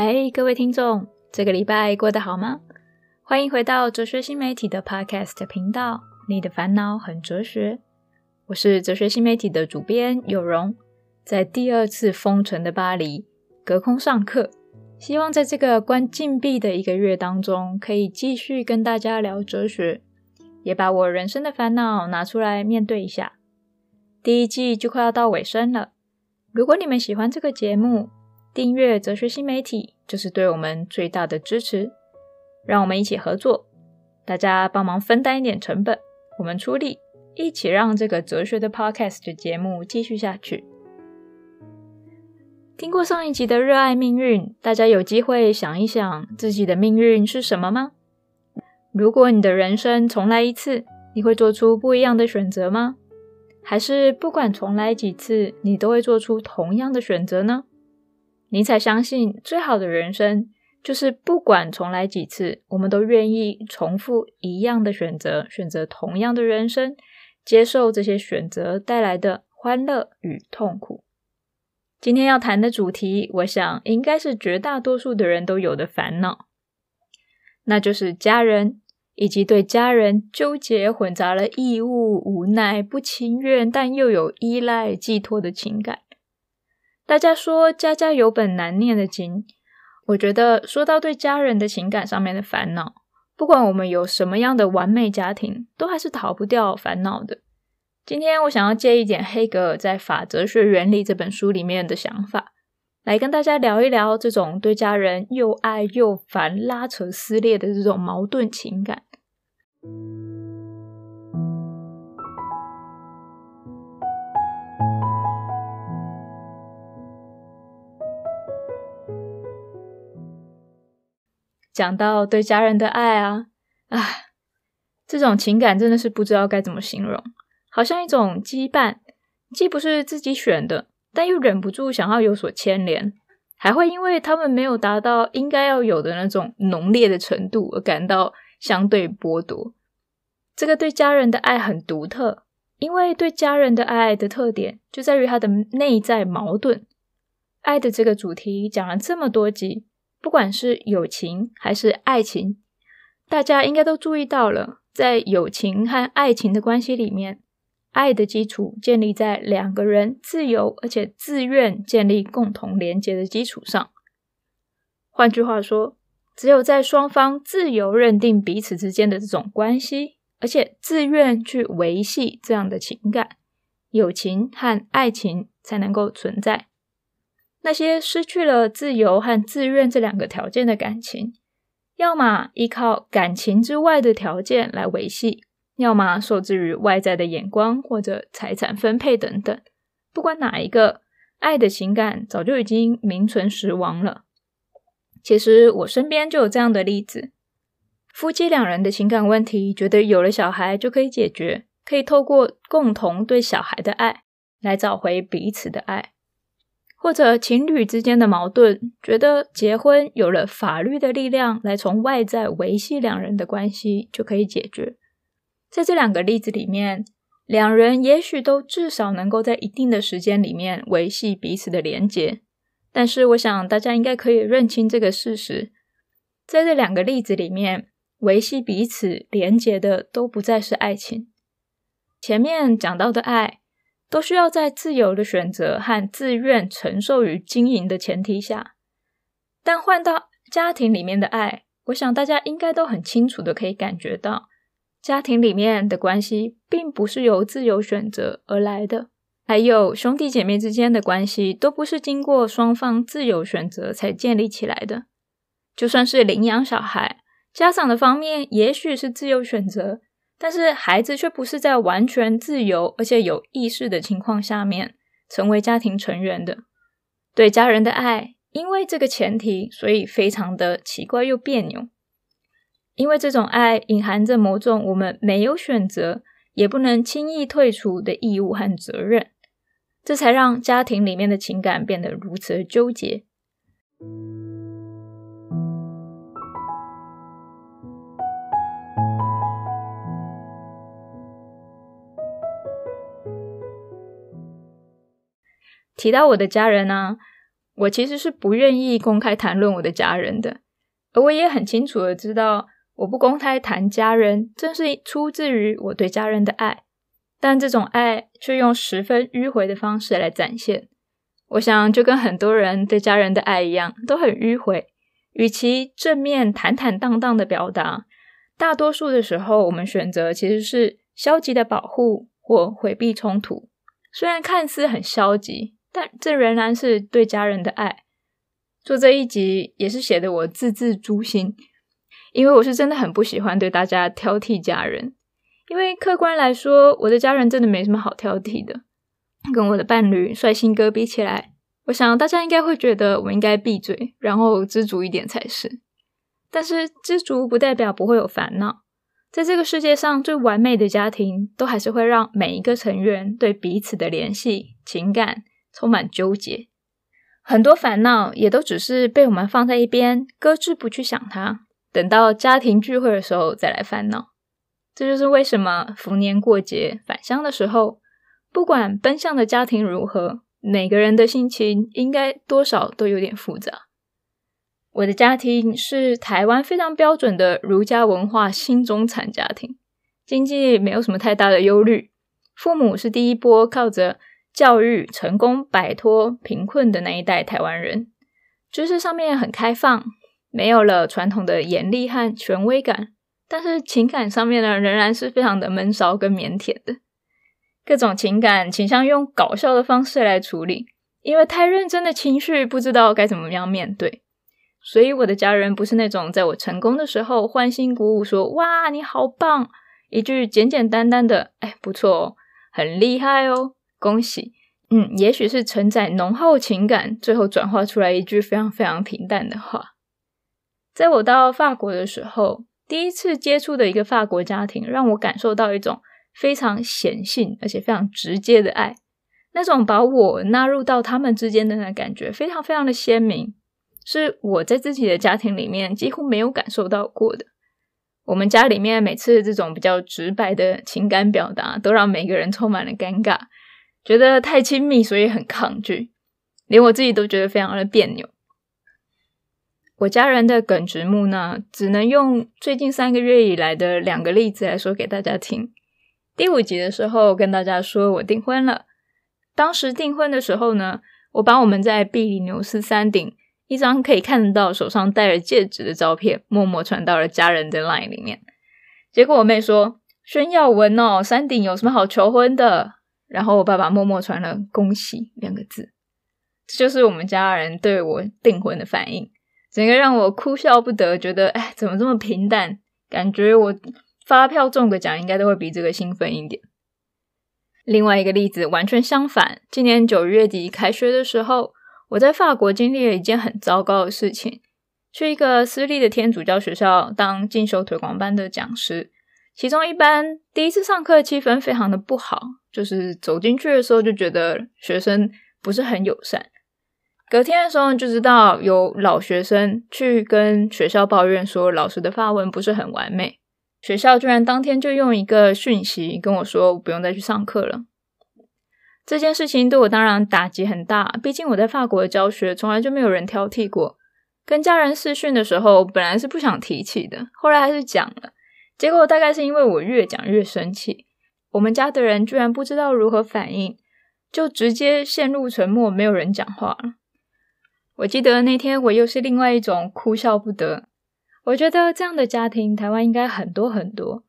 哎，各位听众，这个礼拜过得好吗？欢迎回到哲学新媒体的 podcast 频道，《你的烦恼很哲学》。我是哲学新媒体的主编有容，在第二次封城的巴黎，隔空上课。希望在这个关禁闭的一个月当中，可以继续跟大家聊哲学，也把我人生的烦恼拿出来面对一下。第一季就快要到尾声了，如果你们喜欢这个节目，订阅哲学新媒体就是对我们最大的支持。让我们一起合作，大家帮忙分担一点成本，我们出力，一起让这个哲学的 podcast 节目继续下去。听过上一集的《热爱命运》，大家有机会想一想自己的命运是什么吗？如果你的人生重来一次，你会做出不一样的选择吗？还是不管重来几次，你都会做出同样的选择呢？你才相信，最好的人生就是不管重来几次，我们都愿意重复一样的选择，选择同样的人生，接受这些选择带来的欢乐与痛苦。今天要谈的主题，我想应该是绝大多数的人都有的烦恼，那就是家人，以及对家人纠结混杂了义务、无奈、不情愿，但又有依赖寄托的情感。大家说家家有本难念的经，我觉得说到对家人的情感上面的烦恼，不管我们有什么样的完美家庭，都还是逃不掉烦恼的。今天我想要借一点黑格尔在《法哲学原理》这本书里面的想法，来跟大家聊一聊这种对家人又爱又烦、拉扯撕裂的这种矛盾情感。讲到对家人的爱啊，啊，这种情感真的是不知道该怎么形容，好像一种羁绊，既不是自己选的，但又忍不住想要有所牵连，还会因为他们没有达到应该要有的那种浓烈的程度而感到相对剥夺。这个对家人的爱很独特，因为对家人的爱的特点就在于它的内在矛盾。爱的这个主题讲了这么多集。不管是友情还是爱情，大家应该都注意到了，在友情和爱情的关系里面，爱的基础建立在两个人自由而且自愿建立共同连结的基础上。换句话说，只有在双方自由认定彼此之间的这种关系，而且自愿去维系这样的情感，友情和爱情才能够存在。那些失去了自由和自愿这两个条件的感情，要么依靠感情之外的条件来维系，要么受制于外在的眼光或者财产分配等等。不管哪一个，爱的情感早就已经名存实亡了。其实我身边就有这样的例子：夫妻两人的情感问题，觉得有了小孩就可以解决，可以透过共同对小孩的爱来找回彼此的爱。或者情侣之间的矛盾，觉得结婚有了法律的力量来从外在维系两人的关系就可以解决。在这两个例子里面，两人也许都至少能够在一定的时间里面维系彼此的连结。但是，我想大家应该可以认清这个事实，在这两个例子里面维系彼此连结的都不再是爱情。前面讲到的爱。都需要在自由的选择和自愿承受与经营的前提下，但换到家庭里面的爱，我想大家应该都很清楚的可以感觉到，家庭里面的关系并不是由自由选择而来的，还有兄弟姐妹之间的关系都不是经过双方自由选择才建立起来的。就算是领养小孩，家长的方面也许是自由选择。但是孩子却不是在完全自由而且有意识的情况下面成为家庭成员的，对家人的爱，因为这个前提，所以非常的奇怪又别扭。因为这种爱隐含着某种我们没有选择也不能轻易退出的义务和责任，这才让家庭里面的情感变得如此纠结。提到我的家人呢，我其实是不愿意公开谈论我的家人的，而我也很清楚的知道，我不公开谈家人，正是出自于我对家人的爱。但这种爱却用十分迂回的方式来展现。我想，就跟很多人对家人的爱一样，都很迂回。与其正面坦坦荡荡的表达，大多数的时候，我们选择其实是消极的保护或回避冲突。虽然看似很消极。但这仍然是对家人的爱。做这一集也是写的我字字诛心，因为我是真的很不喜欢对大家挑剔家人。因为客观来说，我的家人真的没什么好挑剔的。跟我的伴侣帅新哥比起来，我想大家应该会觉得我应该闭嘴，然后知足一点才是。但是知足不代表不会有烦恼。在这个世界上最完美的家庭，都还是会让每一个成员对彼此的联系情感。充满纠结，很多烦恼也都只是被我们放在一边，搁置不去想它，等到家庭聚会的时候再来烦恼。这就是为什么逢年过节返乡的时候，不管奔向的家庭如何，每个人的心情应该多少都有点复杂。我的家庭是台湾非常标准的儒家文化新中产家庭，经济没有什么太大的忧虑，父母是第一波靠着。教育成功摆脱贫困的那一代台湾人，知识上面很开放，没有了传统的严厉和权威感。但是情感上面呢，仍然是非常的闷骚跟腼腆的，各种情感倾向用搞笑的方式来处理，因为太认真的情绪不知道该怎么样面对。所以我的家人不是那种在我成功的时候欢欣鼓舞说“哇，你好棒”，一句简简单单的“哎，不错哦，很厉害哦”。恭喜，嗯，也许是承载浓厚情感，最后转化出来一句非常非常平淡的话。在我到法国的时候，第一次接触的一个法国家庭，让我感受到一种非常显性而且非常直接的爱，那种把我纳入到他们之间的那感觉，非常非常的鲜明，是我在自己的家庭里面几乎没有感受到过的。我们家里面每次这种比较直白的情感表达，都让每个人充满了尴尬。觉得太亲密，所以很抗拒，连我自己都觉得非常的别扭。我家人的耿直木呢，只能用最近三个月以来的两个例子来说给大家听。第五集的时候，跟大家说我订婚了，当时订婚的时候呢，我把我们在比利牛斯山顶一张可以看到手上戴着戒指的照片，默默传到了家人的 LINE 里面。结果我妹说：“宣耀文哦，山顶有什么好求婚的？”然后我爸爸默默传了“恭喜”两个字，这就是我们家人对我订婚的反应，整个让我哭笑不得，觉得哎，怎么这么平淡？感觉我发票中个奖应该都会比这个兴奋一点。另外一个例子完全相反，今年九月底开学的时候，我在法国经历了一件很糟糕的事情，去一个私立的天主教学校当进修推广班的讲师。其中一般第一次上课气氛非常的不好，就是走进去的时候就觉得学生不是很友善。隔天的时候就知道有老学生去跟学校抱怨说老师的发文不是很完美，学校居然当天就用一个讯息跟我说不用再去上课了。这件事情对我当然打击很大，毕竟我在法国的教学从来就没有人挑剔过。跟家人视讯的时候本来是不想提起的，后来还是讲了。结果大概是因为我越讲越生气，我们家的人居然不知道如何反应，就直接陷入沉默，没有人讲话。我记得那天我又是另外一种哭笑不得。我觉得这样的家庭，台湾应该很多很多。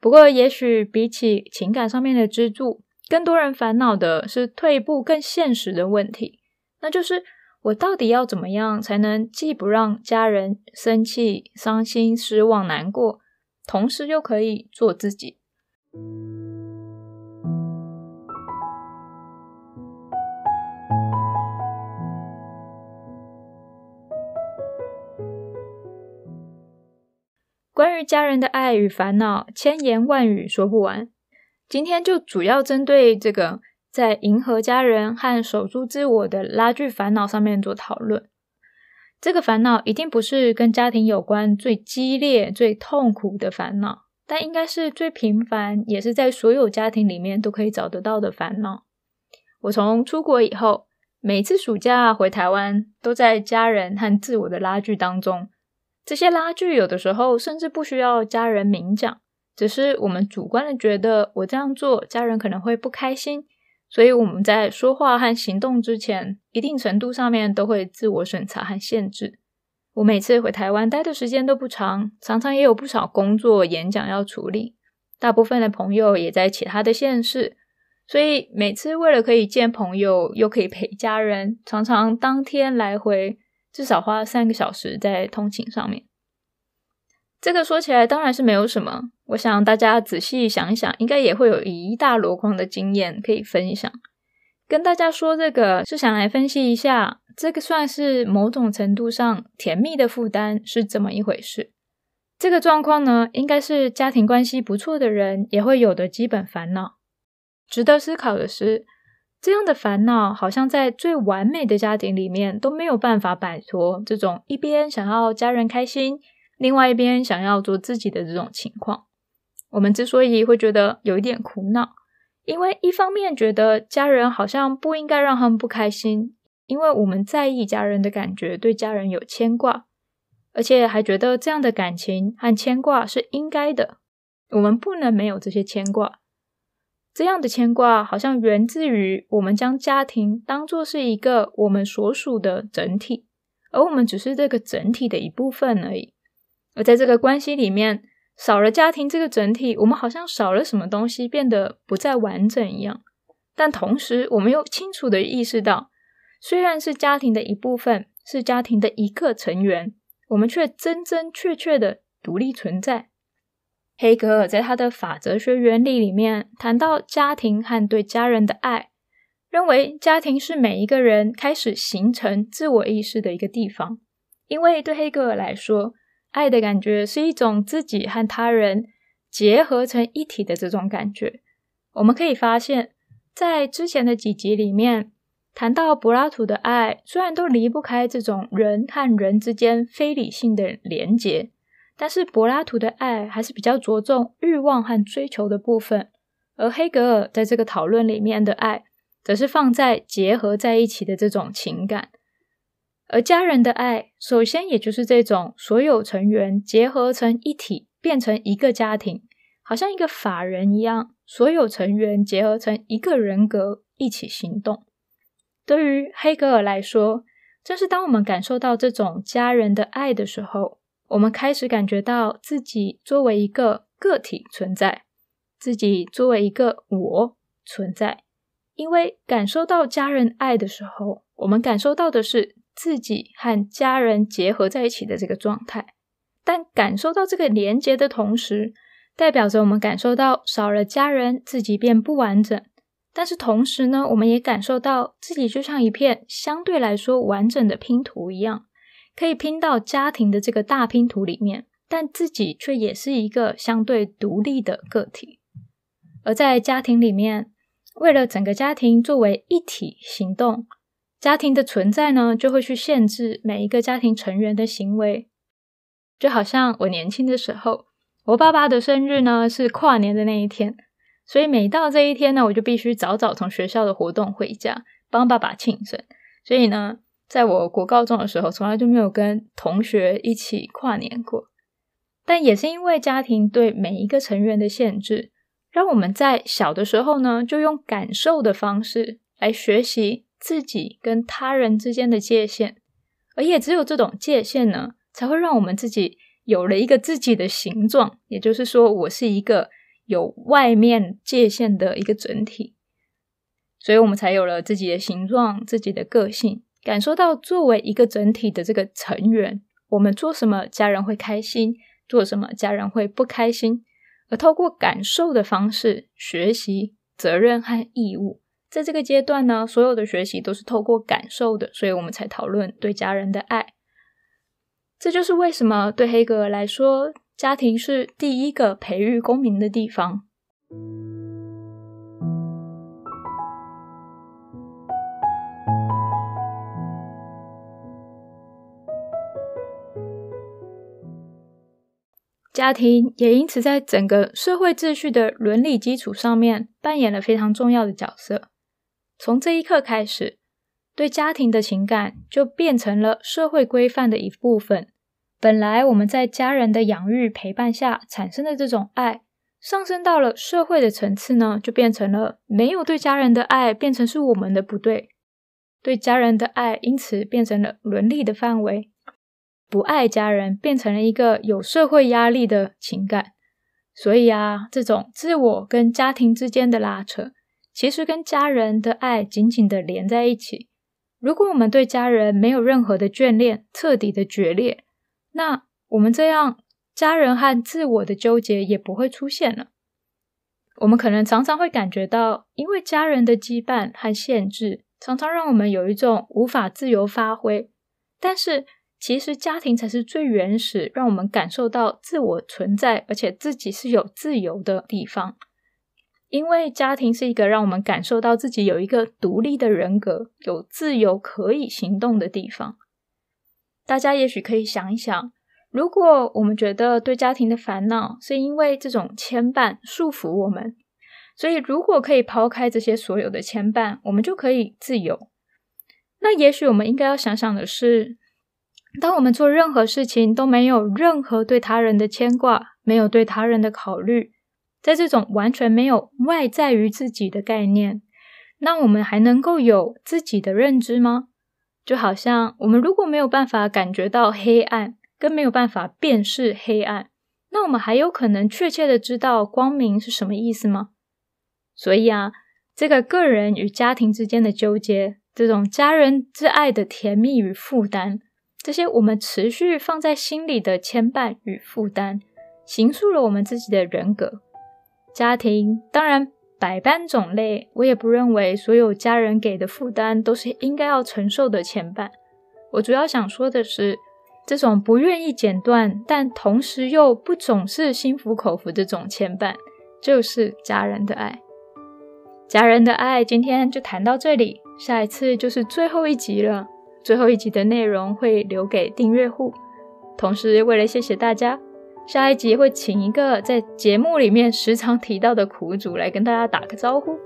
不过，也许比起情感上面的支柱，更多人烦恼的是退一步更现实的问题，那就是我到底要怎么样才能既不让家人生气、伤心、失望、难过？同时又可以做自己。关于家人的爱与烦恼，千言万语说不完。今天就主要针对这个在迎合家人和守住自我的拉锯烦恼上面做讨论。这个烦恼一定不是跟家庭有关最激烈、最痛苦的烦恼，但应该是最平凡，也是在所有家庭里面都可以找得到的烦恼。我从出国以后，每次暑假回台湾，都在家人和自我的拉锯当中。这些拉锯有的时候甚至不需要家人明讲，只是我们主观的觉得我这样做，家人可能会不开心。所以我们在说话和行动之前，一定程度上面都会自我审查和限制。我每次回台湾待的时间都不长，常常也有不少工作演讲要处理。大部分的朋友也在其他的县市，所以每次为了可以见朋友又可以陪家人，常常当天来回至少花三个小时在通勤上面。这个说起来当然是没有什么。我想大家仔细想一想，应该也会有一大箩筐的经验可以分享。跟大家说这个是想来分析一下，这个算是某种程度上甜蜜的负担是怎么一回事。这个状况呢，应该是家庭关系不错的人也会有的基本烦恼。值得思考的是，这样的烦恼好像在最完美的家庭里面都没有办法摆脱这种一边想要家人开心，另外一边想要做自己的这种情况。我们之所以会觉得有一点苦恼，因为一方面觉得家人好像不应该让他们不开心，因为我们在意家人的感觉，对家人有牵挂，而且还觉得这样的感情和牵挂是应该的，我们不能没有这些牵挂。这样的牵挂好像源自于我们将家庭当作是一个我们所属的整体，而我们只是这个整体的一部分而已，而在这个关系里面。少了家庭这个整体，我们好像少了什么东西，变得不再完整一样。但同时，我们又清楚的意识到，虽然是家庭的一部分，是家庭的一个成员，我们却真真切切的独立存在。黑格尔在他的《法哲学原理》里面谈到家庭和对家人的爱，认为家庭是每一个人开始形成自我意识的一个地方，因为对黑格尔来说。爱的感觉是一种自己和他人结合成一体的这种感觉。我们可以发现，在之前的几集里面谈到柏拉图的爱，虽然都离不开这种人和人之间非理性的联结，但是柏拉图的爱还是比较着重欲望和追求的部分，而黑格尔在这个讨论里面的爱，则是放在结合在一起的这种情感。而家人的爱，首先也就是这种所有成员结合成一体，变成一个家庭，好像一个法人一样，所有成员结合成一个人格一起行动。对于黑格尔来说，正是当我们感受到这种家人的爱的时候，我们开始感觉到自己作为一个个体存在，自己作为一个我存在。因为感受到家人爱的时候，我们感受到的是。自己和家人结合在一起的这个状态，但感受到这个连接的同时，代表着我们感受到少了家人，自己变不完整。但是同时呢，我们也感受到自己就像一片相对来说完整的拼图一样，可以拼到家庭的这个大拼图里面，但自己却也是一个相对独立的个体。而在家庭里面，为了整个家庭作为一体行动。家庭的存在呢，就会去限制每一个家庭成员的行为，就好像我年轻的时候，我爸爸的生日呢是跨年的那一天，所以每到这一天呢，我就必须早早从学校的活动回家帮爸爸庆生。所以呢，在我国高中的时候，从来就没有跟同学一起跨年过。但也是因为家庭对每一个成员的限制，让我们在小的时候呢，就用感受的方式来学习。自己跟他人之间的界限，而也只有这种界限呢，才会让我们自己有了一个自己的形状。也就是说，我是一个有外面界限的一个整体，所以我们才有了自己的形状、自己的个性，感受到作为一个整体的这个成员，我们做什么家人会开心，做什么家人会不开心，而透过感受的方式学习责任和义务。在这个阶段呢，所有的学习都是透过感受的，所以我们才讨论对家人的爱。这就是为什么对黑格尔来说，家庭是第一个培育公民的地方。家庭也因此在整个社会秩序的伦理基础上面扮演了非常重要的角色。从这一刻开始，对家庭的情感就变成了社会规范的一部分。本来我们在家人的养育陪伴下产生的这种爱，上升到了社会的层次呢，就变成了没有对家人的爱，变成是我们的不对。对家人的爱因此变成了伦理的范围，不爱家人变成了一个有社会压力的情感。所以啊，这种自我跟家庭之间的拉扯。其实跟家人的爱紧紧的连在一起。如果我们对家人没有任何的眷恋，彻底的决裂，那我们这样家人和自我的纠结也不会出现了。我们可能常常会感觉到，因为家人的羁绊和限制，常常让我们有一种无法自由发挥。但是，其实家庭才是最原始，让我们感受到自我存在，而且自己是有自由的地方。因为家庭是一个让我们感受到自己有一个独立的人格、有自由可以行动的地方。大家也许可以想一想，如果我们觉得对家庭的烦恼是因为这种牵绊束缚我们，所以如果可以抛开这些所有的牵绊，我们就可以自由。那也许我们应该要想想的是，当我们做任何事情都没有任何对他人的牵挂，没有对他人的考虑。在这种完全没有外在于自己的概念，那我们还能够有自己的认知吗？就好像我们如果没有办法感觉到黑暗，更没有办法辨识黑暗，那我们还有可能确切的知道光明是什么意思吗？所以啊，这个个人与家庭之间的纠结，这种家人之爱的甜蜜与负担，这些我们持续放在心里的牵绊与负担，形塑了我们自己的人格。家庭当然百般种类，我也不认为所有家人给的负担都是应该要承受的牵绊。我主要想说的是，这种不愿意剪断，但同时又不总是心服口服的种牵绊，就是家人的爱。家人的爱，今天就谈到这里，下一次就是最后一集了。最后一集的内容会留给订阅户，同时为了谢谢大家。下一集会请一个在节目里面时常提到的苦主来跟大家打个招呼。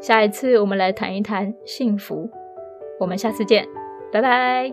下一次我们来谈一谈幸福。我们下次见，拜拜。